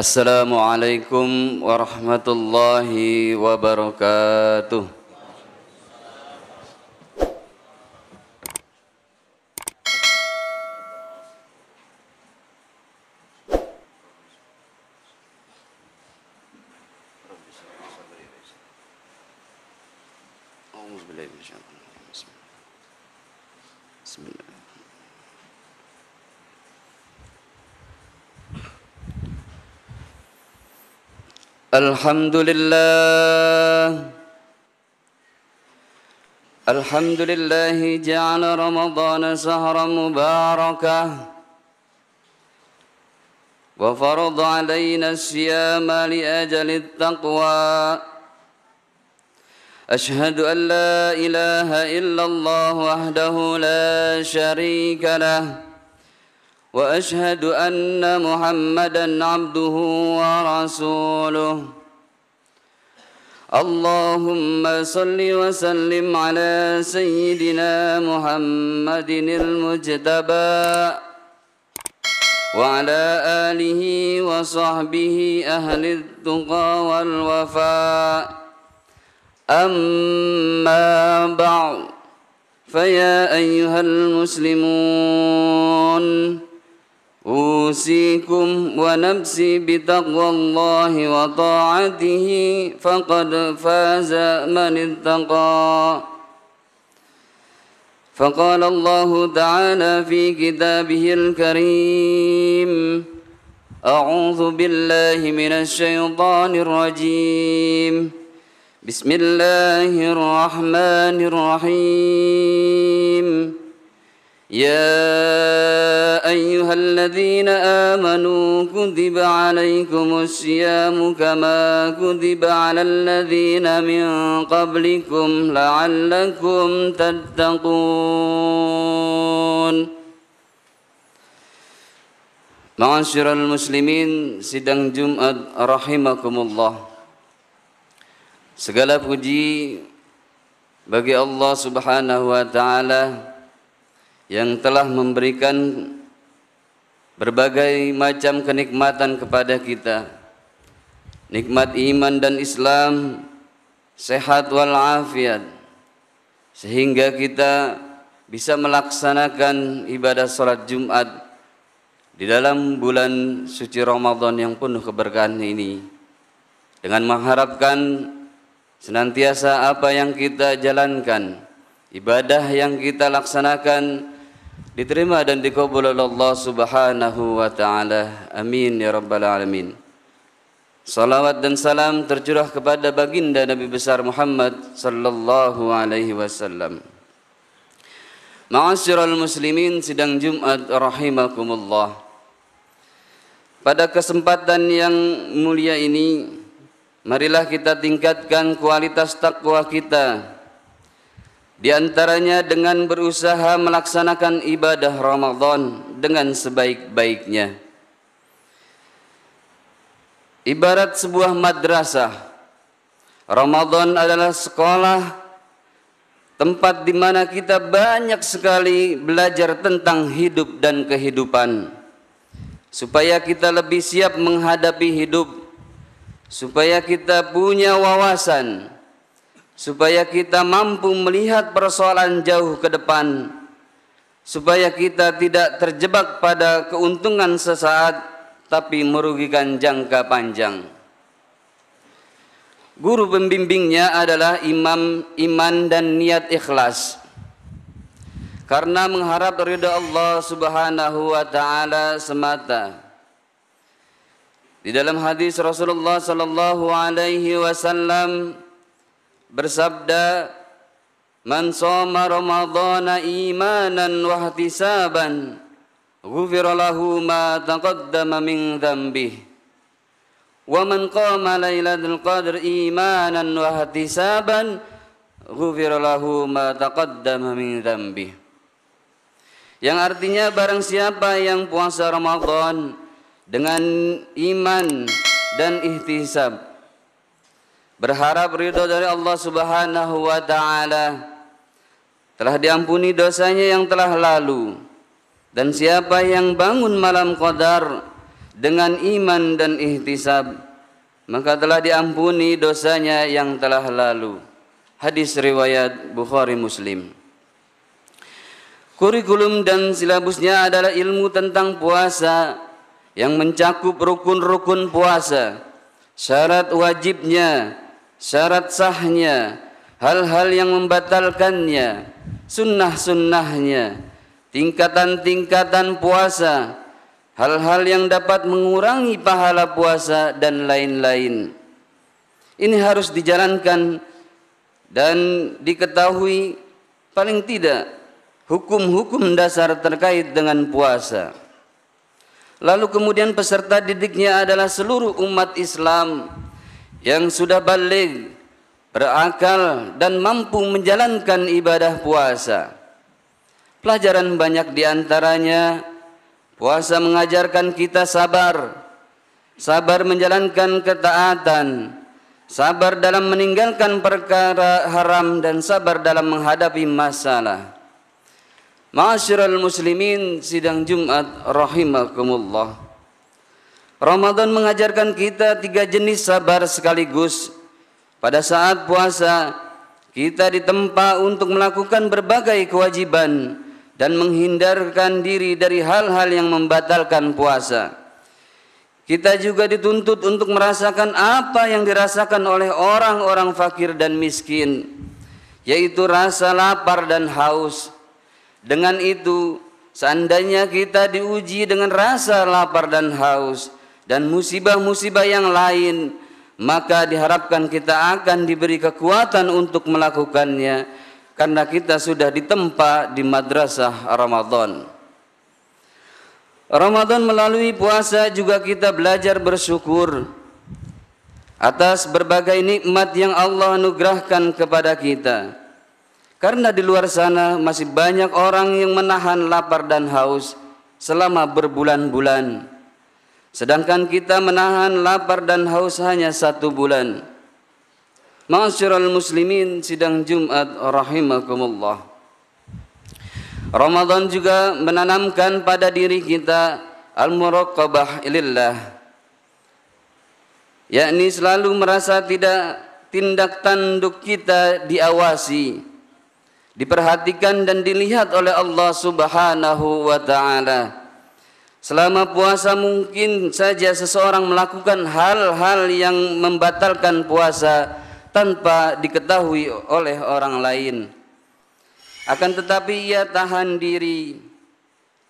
السلام عليكم ورحمة الله وبركاته بسم الله الحمد لله الحمد لله جعل رمضان سهرا مباركا وفرض علينا الصيام لأجل التقوى أشهد أن لا إله إلا الله وحده لا شريك له واشهد ان محمدا عبده ورسوله اللهم صل وسلم على سيدنا محمد المجتبى وعلى اله وصحبه اهل التقى والوفاء اما بعد فيا ايها المسلمون أوصيكم ونفسي بتقوى الله وطاعته فقد فاز من اتقى فقال الله تعالى في كتابه الكريم أعوذ بالله من الشيطان الرجيم بسم الله الرحمن الرحيم يا أيها الذين آمنوا كذب عليكم الصيام كما كذب على الذين من قبلكم لعلكم تتقون معاشر المسلمين سيدان جمعة رحمكم الله segala puji bagi Allah subhanahu wa ta'ala yang telah memberikan berbagai macam kenikmatan kepada kita. Nikmat iman dan Islam, sehat wal afiat sehingga kita bisa melaksanakan ibadah salat Jumat di dalam bulan suci Ramadan yang penuh keberkahan ini dengan mengharapkan senantiasa apa yang kita jalankan ibadah yang kita laksanakan diterima dan dikabul oleh Allah Subhanahu wa taala. Amin ya rabbal alamin. Salawat dan salam tercurah kepada baginda Nabi besar Muhammad sallallahu alaihi wasallam. Ma'asyiral muslimin sidang Jumat rahimakumullah. Pada kesempatan yang mulia ini marilah kita tingkatkan kualitas takwa kita di antaranya dengan berusaha melaksanakan ibadah Ramadan dengan sebaik-baiknya. Ibarat sebuah madrasah, Ramadan adalah sekolah tempat di mana kita banyak sekali belajar tentang hidup dan kehidupan supaya kita lebih siap menghadapi hidup supaya kita punya wawasan supaya kita mampu melihat persoalan jauh ke depan supaya kita tidak terjebak pada keuntungan sesaat tapi merugikan jangka panjang guru pembimbingnya adalah imam iman dan niat ikhlas karena mengharap ridha Allah Subhanahu wa taala semata di dalam hadis Rasulullah sallallahu alaihi wasallam bersabda Man shoma ramadhana imanan wa ihtisaban ghufira lahu ma taqaddama min dhanbihi wa man qama lailatul qadr imanan wa ihtisaban ghufira lahu ma taqaddama min dhanbihi yang artinya barang siapa yang puasa Ramadan dengan iman dan ihtisab berharap ridho dari Allah Subhanahu wa taala. Telah diampuni dosanya yang telah lalu. Dan siapa yang bangun malam qadar dengan iman dan ihtisab, maka telah diampuni dosanya yang telah lalu. Hadis riwayat Bukhari Muslim. Kurikulum dan silabusnya adalah ilmu tentang puasa yang mencakup rukun-rukun puasa, syarat wajibnya, syarat sahnya, hal-hal yang membatalkannya, sunnah-sunnahnya, tingkatan-tingkatan puasa, hal-hal yang dapat mengurangi pahala puasa dan lain-lain. Ini harus dijalankan dan diketahui paling tidak hukum-hukum dasar terkait dengan puasa. Lalu kemudian peserta didiknya adalah seluruh umat Islam yang sudah balik, berakal dan mampu menjalankan ibadah puasa. Pelajaran banyak diantaranya puasa mengajarkan kita sabar, sabar menjalankan ketaatan, sabar dalam meninggalkan perkara haram dan sabar dalam menghadapi masalah. Ma'asyiral muslimin sidang Jumat rahimakumullah. Ramadan mengajarkan kita tiga jenis sabar sekaligus. Pada saat puasa, kita ditempa untuk melakukan berbagai kewajiban dan menghindarkan diri dari hal-hal yang membatalkan puasa. Kita juga dituntut untuk merasakan apa yang dirasakan oleh orang-orang fakir dan miskin, yaitu rasa lapar dan haus. Dengan itu, seandainya kita diuji dengan rasa lapar dan haus, dan musibah-musibah yang lain maka diharapkan kita akan diberi kekuatan untuk melakukannya karena kita sudah ditempa di madrasah Ramadan. Ramadan melalui puasa juga kita belajar bersyukur atas berbagai nikmat yang Allah anugerahkan kepada kita. Karena di luar sana masih banyak orang yang menahan lapar dan haus selama berbulan-bulan. Sedangkan kita menahan lapar dan haus hanya satu bulan. Ma'asyiral muslimin sidang Jumat rahimakumullah. Ramadan juga menanamkan pada diri kita al-muraqabah lillah. Yakni selalu merasa tidak tindak tanduk kita diawasi, diperhatikan dan dilihat oleh Allah Subhanahu wa taala. Selama puasa mungkin saja seseorang melakukan hal-hal yang membatalkan puasa tanpa diketahui oleh orang lain. Akan tetapi ia tahan diri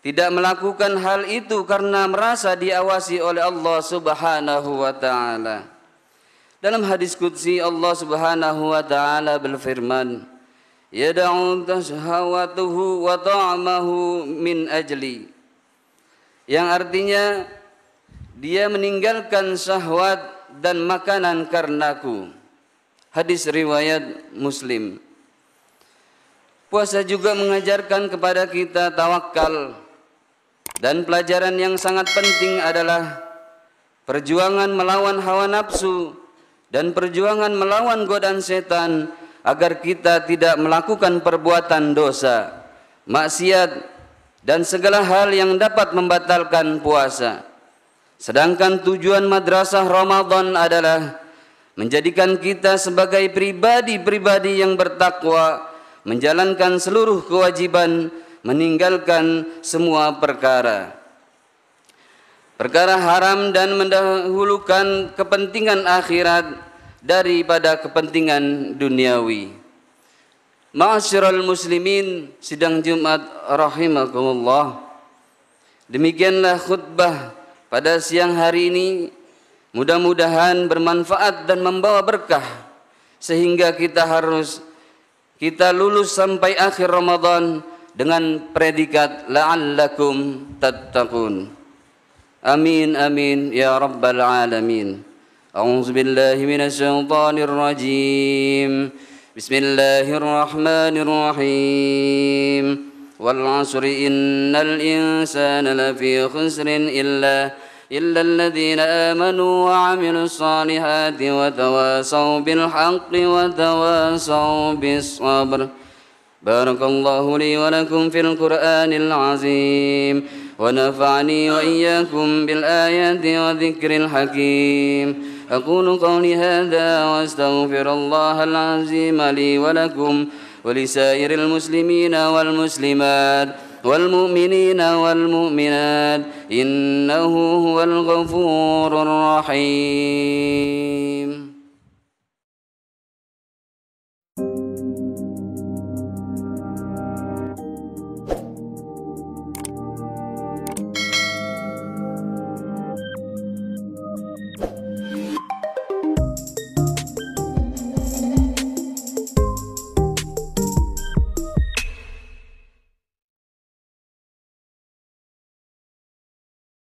tidak melakukan hal itu karena merasa diawasi oleh Allah Subhanahu wa taala. Dalam hadis qudsi Allah Subhanahu wa taala berfirman, "Yad'u tashawatuhu wa ta'amahu min ajli." yang artinya dia meninggalkan syahwat dan makanan karenaku. Hadis riwayat Muslim. Puasa juga mengajarkan kepada kita tawakal dan pelajaran yang sangat penting adalah perjuangan melawan hawa nafsu dan perjuangan melawan godaan setan agar kita tidak melakukan perbuatan dosa, maksiat dan segala hal yang dapat membatalkan puasa. Sedangkan tujuan madrasah Ramadan adalah menjadikan kita sebagai pribadi-pribadi yang bertakwa, menjalankan seluruh kewajiban, meninggalkan semua perkara. Perkara haram dan mendahulukan kepentingan akhirat daripada kepentingan duniawi. Ma'asyiral muslimin sidang Jumat rahimakumullah. Demikianlah khutbah pada siang hari ini. Mudah-mudahan bermanfaat dan membawa berkah sehingga kita harus kita lulus sampai akhir Ramadan dengan predikat la'allakum tattaqun. Amin amin ya rabbal alamin. A'udzu billahi minasy syaithanir rajim. بسم الله الرحمن الرحيم والعصر إن الإنسان لفي خسر إلا إلا الذين آمنوا وعملوا الصالحات وتواصوا بالحق وتواصوا بالصبر بارك الله لي ولكم في القرآن العظيم ونفعني وإياكم بالآيات وذكر الحكيم أقول قولي هذا وأستغفر الله العظيم لي ولكم ولسائر المسلمين والمسلمات والمؤمنين والمؤمنات إنه هو الغفور الرحيم